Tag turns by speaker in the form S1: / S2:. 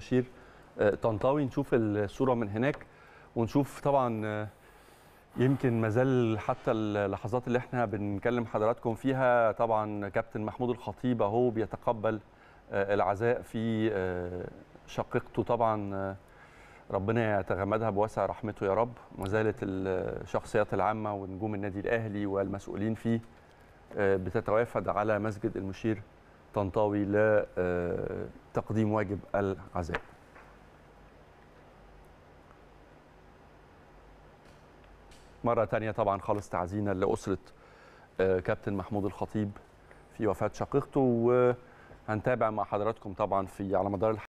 S1: مستشير طنطاوي آه، نشوف الصوره من هناك ونشوف طبعا آه، يمكن ما زال حتى اللحظات اللي احنا بنكلم حضراتكم فيها طبعا كابتن محمود الخطيب اهو بيتقبل آه، العزاء في شقيقته طبعا ربنا يتغمدها بواسع رحمته يا رب ما زالت الشخصيات العامه ونجوم النادي الاهلي والمسؤولين فيه بتتوافد على مسجد المشير طنطاوي لا تقديم واجب العزاء مرة ثانيه طبعا خالص تعزينا لأسرة آه، كابتن محمود الخطيب في وفاة شقيقته وهنتابع مع حضراتكم طبعا في على مدار